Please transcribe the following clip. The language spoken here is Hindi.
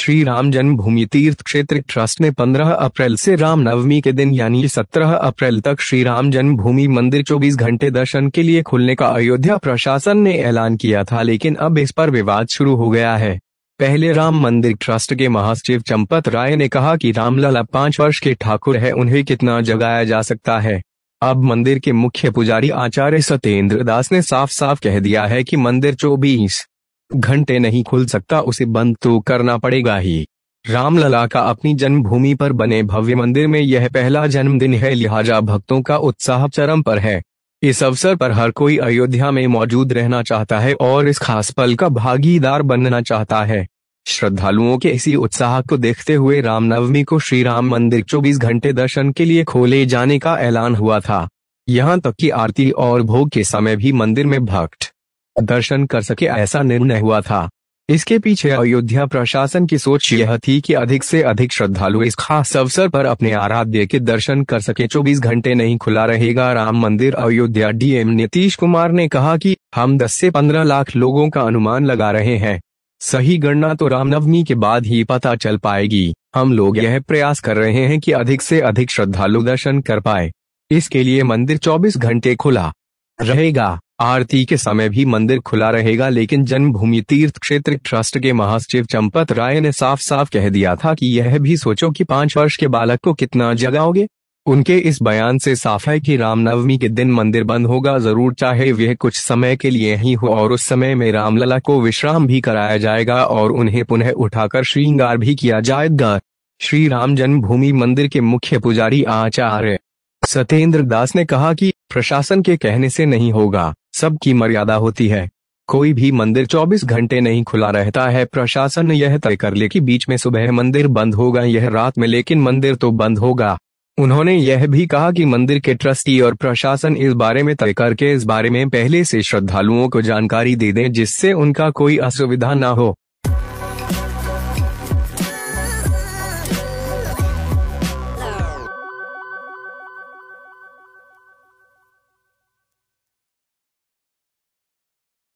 श्री राम जन्मभूमि तीर्थ क्षेत्र ट्रस्ट ने 15 अप्रैल से राम नवमी के दिन यानी 17 अप्रैल तक श्री राम जन्मभूमि मंदिर 24 घंटे दर्शन के लिए खुलने का अयोध्या प्रशासन ने ऐलान किया था लेकिन अब इस पर विवाद शुरू हो गया है पहले राम मंदिर ट्रस्ट के महासचिव चंपत राय ने कहा कि रामलला पांच वर्ष के ठाकुर है उन्हें कितना जगाया जा सकता है अब मंदिर के मुख्य पुजारी आचार्य सत्येंद्र दास ने साफ साफ कह दिया है कि मंदिर चौबीस घंटे नहीं खुल सकता उसे बंद तो करना पड़ेगा ही रामलला का अपनी जन्मभूमि पर बने भव्य मंदिर में यह पहला जन्मदिन है लिहाजा भक्तों का उत्साह चरम पर है इस अवसर पर हर कोई अयोध्या में मौजूद रहना चाहता है और इस खास पल का भागीदार बनना चाहता है श्रद्धालुओं के इसी उत्साह को देखते हुए रामनवमी को श्री राम मंदिर 24 घंटे दर्शन के लिए खोले जाने का ऐलान हुआ था यहाँ तक कि आरती और भोग के समय भी मंदिर में भक्त दर्शन कर सके ऐसा निर्णय हुआ था इसके पीछे अयोध्या प्रशासन की सोच यह थी कि अधिक से अधिक श्रद्धालु इस खास अवसर पर अपने आराध्य के दर्शन कर सके 24 घंटे नहीं खुला रहेगा राम मंदिर अयोध्या डीएम नीतीश कुमार ने कहा कि हम 10 से 15 लाख लोगों का अनुमान लगा रहे हैं सही गणना तो रामनवमी के बाद ही पता चल पाएगी हम लोग यह प्रयास कर रहे हैं की अधिक से अधिक श्रद्धालु दर्शन कर पाए इसके लिए मंदिर चौबीस घंटे खुला रहेगा आरती के समय भी मंदिर खुला रहेगा लेकिन जन्मभूमि तीर्थ क्षेत्र ट्रस्ट के महासचिव चंपत राय ने साफ साफ कह दिया था कि यह भी सोचो कि पांच वर्ष के बालक को कितना जगाओगे उनके इस बयान से साफ है कि रामनवमी के दिन मंदिर बंद होगा जरूर चाहे वह कुछ समय के लिए ही हो और उस समय में रामलला को विश्राम भी कराया जाएगा और उन्हें पुनः उठाकर श्रृंगार भी किया जाएगा श्री राम जन्मभूमि मंदिर के मुख्य पुजारी आचार्य सत्येंद्र दास ने कहा कि प्रशासन के कहने से नहीं होगा सबकी मर्यादा होती है कोई भी मंदिर 24 घंटे नहीं खुला रहता है प्रशासन ने यह तय कर ले कि बीच में सुबह मंदिर बंद होगा यह रात में लेकिन मंदिर तो बंद होगा उन्होंने यह भी कहा कि मंदिर के ट्रस्टी और प्रशासन इस बारे में तय करके इस बारे में पहले से श्रद्धालुओं को जानकारी दे दें जिससे उनका कोई असुविधा न हो